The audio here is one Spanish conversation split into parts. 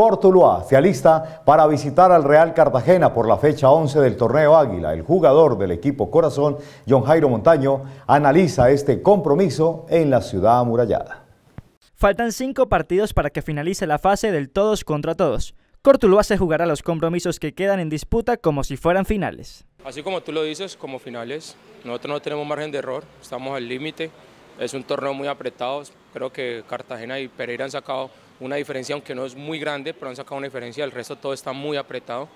Cortuluá se alista para visitar al Real Cartagena por la fecha 11 del torneo Águila. El jugador del equipo Corazón, John Jairo Montaño, analiza este compromiso en la ciudad amurallada. Faltan cinco partidos para que finalice la fase del todos contra todos. Cortuluá se jugará los compromisos que quedan en disputa como si fueran finales. Así como tú lo dices, como finales, nosotros no tenemos margen de error, estamos al límite, es un torneo muy apretado, creo que Cartagena y Pereira han sacado una diferencia aunque no es muy grande, pero han sacado una diferencia, el resto todo está muy apretado.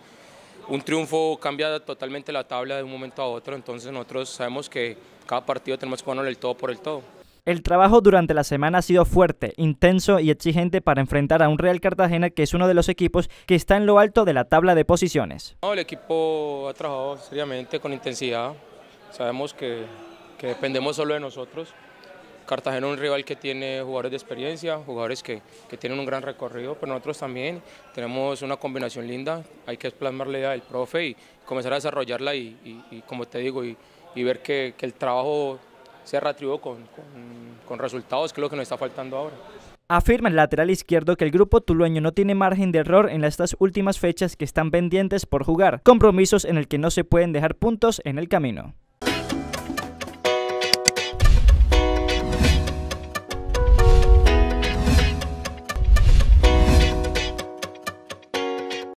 Un triunfo cambia totalmente la tabla de un momento a otro, entonces nosotros sabemos que cada partido tenemos que ponerle el todo por el todo. El trabajo durante la semana ha sido fuerte, intenso y exigente para enfrentar a un Real Cartagena que es uno de los equipos que está en lo alto de la tabla de posiciones. el equipo ha trabajado seriamente con intensidad, sabemos que, que dependemos solo de nosotros, Cartagena es un rival que tiene jugadores de experiencia, jugadores que, tienen un gran recorrido, pero nosotros también tenemos una combinación linda, hay que plasmar la idea del profe y comenzar a desarrollarla y, como te digo, y, ver que, el trabajo se retribuó con, resultados, que es lo que nos está faltando ahora. Afirma el lateral izquierdo que el grupo tulueño no tiene margen de error en estas últimas fechas que están pendientes por jugar, compromisos en el que no se pueden dejar puntos en el camino.